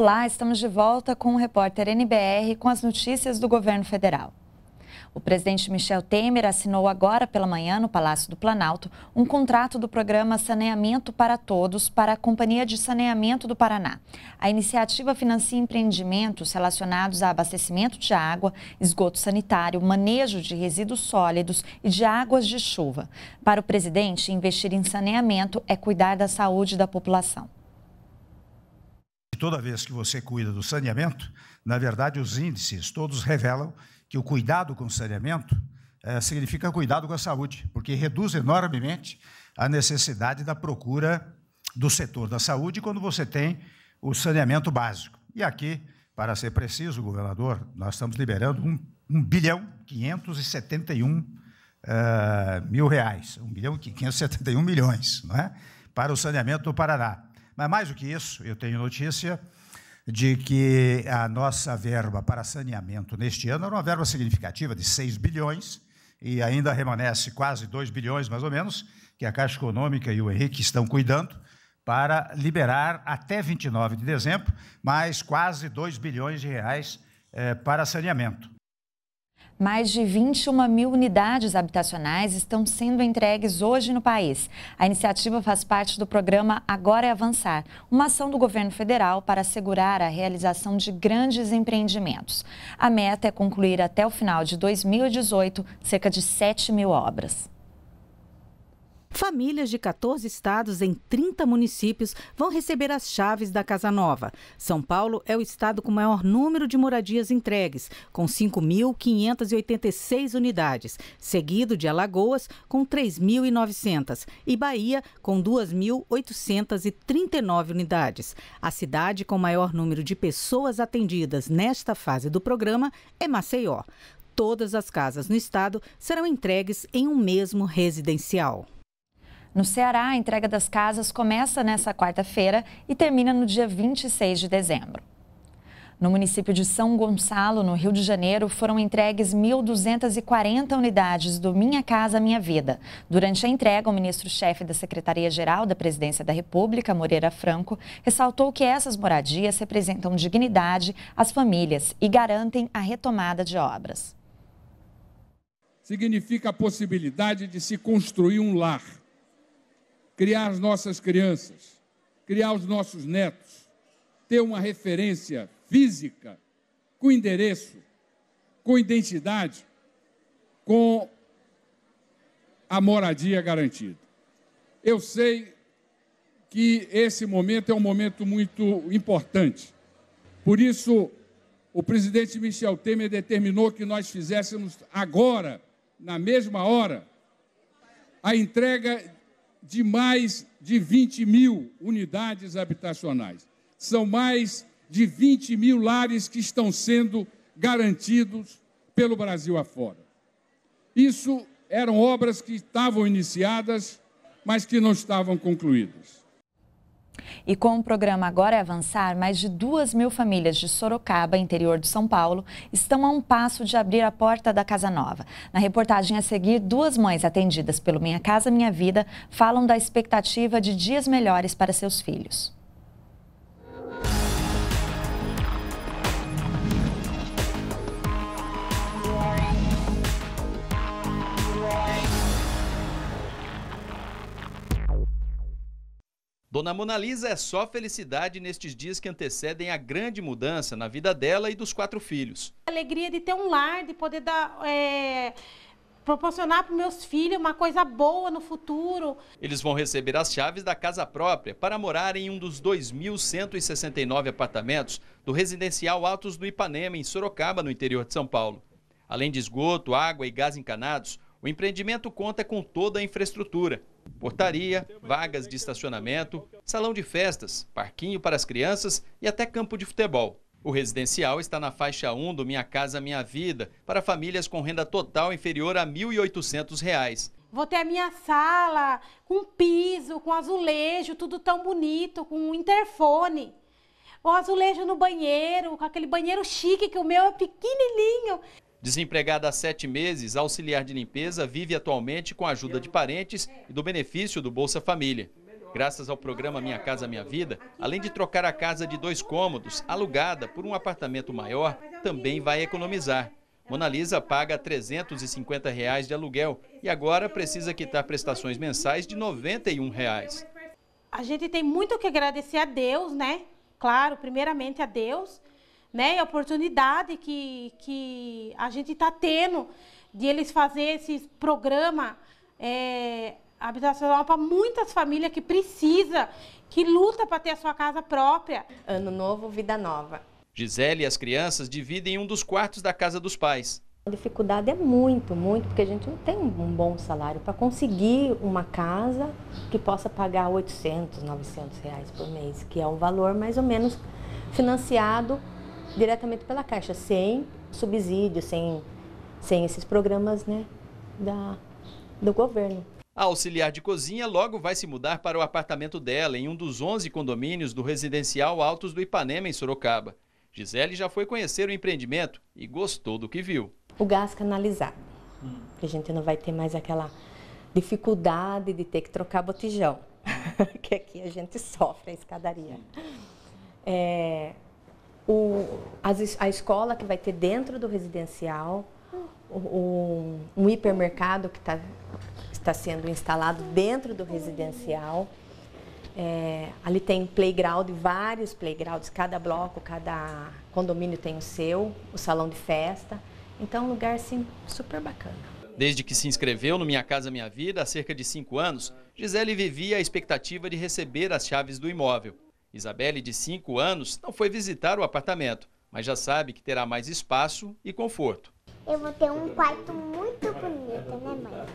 Olá, estamos de volta com o repórter NBR com as notícias do governo federal. O presidente Michel Temer assinou agora pela manhã no Palácio do Planalto um contrato do programa Saneamento para Todos para a Companhia de Saneamento do Paraná. A iniciativa financia empreendimentos relacionados a abastecimento de água, esgoto sanitário, manejo de resíduos sólidos e de águas de chuva. Para o presidente, investir em saneamento é cuidar da saúde da população toda vez que você cuida do saneamento, na verdade, os índices todos revelam que o cuidado com o saneamento é, significa cuidado com a saúde, porque reduz enormemente a necessidade da procura do setor da saúde quando você tem o saneamento básico. E aqui, para ser preciso, governador, nós estamos liberando 1, 1 bilhão 571 uh, eh, mil reais, 1 bilhão 571 milhões, não é? para o saneamento do Paraná. Mas mais do que isso, eu tenho notícia de que a nossa verba para saneamento neste ano era uma verba significativa de 6 bilhões e ainda remanesce quase 2 bilhões, mais ou menos, que a Caixa Econômica e o Henrique estão cuidando para liberar até 29 de dezembro mais quase 2 bilhões de reais eh, para saneamento mais de 21 mil unidades habitacionais estão sendo entregues hoje no país. A iniciativa faz parte do programa Agora é Avançar, uma ação do governo federal para assegurar a realização de grandes empreendimentos. A meta é concluir até o final de 2018 cerca de 7 mil obras. Famílias de 14 estados em 30 municípios vão receber as chaves da Casa Nova. São Paulo é o estado com maior número de moradias entregues, com 5.586 unidades, seguido de Alagoas, com 3.900, e Bahia, com 2.839 unidades. A cidade com maior número de pessoas atendidas nesta fase do programa é Maceió. Todas as casas no estado serão entregues em um mesmo residencial. No Ceará, a entrega das casas começa nesta quarta-feira e termina no dia 26 de dezembro. No município de São Gonçalo, no Rio de Janeiro, foram entregues 1.240 unidades do Minha Casa Minha Vida. Durante a entrega, o ministro-chefe da Secretaria-Geral da Presidência da República, Moreira Franco, ressaltou que essas moradias representam dignidade às famílias e garantem a retomada de obras. Significa a possibilidade de se construir um lar criar as nossas crianças, criar os nossos netos, ter uma referência física, com endereço, com identidade, com a moradia garantida. Eu sei que esse momento é um momento muito importante. Por isso, o presidente Michel Temer determinou que nós fizéssemos agora, na mesma hora, a entrega de mais de 20 mil unidades habitacionais. São mais de 20 mil lares que estão sendo garantidos pelo Brasil afora. Isso eram obras que estavam iniciadas, mas que não estavam concluídas. E com o programa Agora é Avançar, mais de duas mil famílias de Sorocaba, interior de São Paulo, estão a um passo de abrir a porta da Casa Nova. Na reportagem a seguir, duas mães atendidas pelo Minha Casa Minha Vida falam da expectativa de dias melhores para seus filhos. Dona Mona Lisa é só felicidade nestes dias que antecedem a grande mudança na vida dela e dos quatro filhos. A alegria de ter um lar, de poder dar, é, proporcionar para meus filhos uma coisa boa no futuro. Eles vão receber as chaves da casa própria para morar em um dos 2.169 apartamentos do residencial Altos do Ipanema, em Sorocaba, no interior de São Paulo. Além de esgoto, água e gás encanados, o empreendimento conta com toda a infraestrutura, portaria, vagas de estacionamento, salão de festas, parquinho para as crianças e até campo de futebol. O residencial está na faixa 1 do Minha Casa Minha Vida, para famílias com renda total inferior a R$ 1.800. Vou ter a minha sala com piso, com azulejo, tudo tão bonito, com um interfone. O azulejo no banheiro, com aquele banheiro chique que o meu é pequenininho. Desempregada há sete meses, a auxiliar de limpeza vive atualmente com a ajuda de parentes e do benefício do Bolsa Família. Graças ao programa Minha Casa Minha Vida, além de trocar a casa de dois cômodos, alugada por um apartamento maior, também vai economizar. Monalisa paga R$ 350 reais de aluguel e agora precisa quitar prestações mensais de R$ 91. Reais. A gente tem muito que agradecer a Deus, né? Claro, primeiramente a Deus né? E a oportunidade que, que a gente está tendo de eles fazer esse programa é, habitacional para muitas famílias que precisa, que luta para ter a sua casa própria. Ano novo, vida nova. Gisele e as crianças dividem um dos quartos da casa dos pais. A dificuldade é muito, muito, porque a gente não tem um bom salário para conseguir uma casa que possa pagar 800, 900 reais por mês, que é um valor mais ou menos financiado diretamente pela Caixa, sem subsídio, sem, sem esses programas né, da, do governo. A auxiliar de cozinha logo vai se mudar para o apartamento dela, em um dos 11 condomínios do residencial Altos do Ipanema, em Sorocaba. Gisele já foi conhecer o empreendimento e gostou do que viu. O gás canalizado. que A gente não vai ter mais aquela dificuldade de ter que trocar botijão, que aqui a gente sofre a escadaria. É, o, as, a escola que vai ter dentro do residencial, o, um hipermercado que tá, está sendo instalado dentro do residencial. É, ali tem playground, vários playgrounds, cada bloco, cada condomínio tem o seu, o salão de festa. Então, é um lugar assim, super bacana. Desde que se inscreveu no Minha Casa Minha Vida, há cerca de cinco anos, Gisele vivia a expectativa de receber as chaves do imóvel. Isabelle, de 5 anos, não foi visitar o apartamento, mas já sabe que terá mais espaço e conforto. Eu vou ter um quarto muito bonito, né, mãe?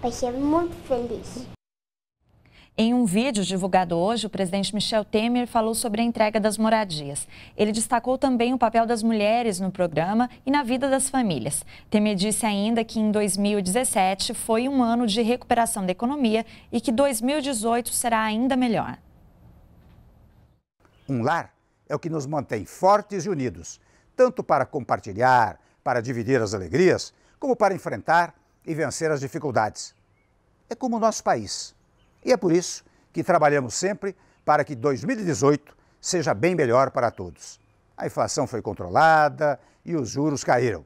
Vai ser muito feliz. Em um vídeo divulgado hoje, o presidente Michel Temer falou sobre a entrega das moradias. Ele destacou também o papel das mulheres no programa e na vida das famílias. Temer disse ainda que em 2017 foi um ano de recuperação da economia e que 2018 será ainda melhor. Um lar é o que nos mantém fortes e unidos, tanto para compartilhar, para dividir as alegrias, como para enfrentar e vencer as dificuldades. É como o nosso país. E é por isso que trabalhamos sempre para que 2018 seja bem melhor para todos. A inflação foi controlada e os juros caíram.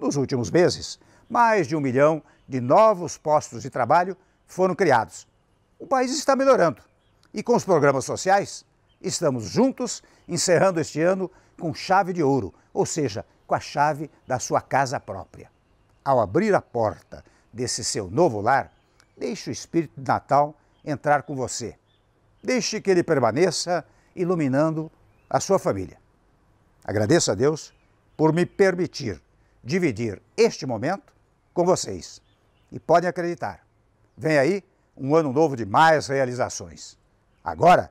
Nos últimos meses, mais de um milhão de novos postos de trabalho foram criados. O país está melhorando. E com os programas sociais, Estamos juntos, encerrando este ano com chave de ouro, ou seja, com a chave da sua casa própria. Ao abrir a porta desse seu novo lar, deixe o espírito de Natal entrar com você. Deixe que ele permaneça iluminando a sua família. Agradeço a Deus por me permitir dividir este momento com vocês. E podem acreditar, vem aí um ano novo de mais realizações. Agora,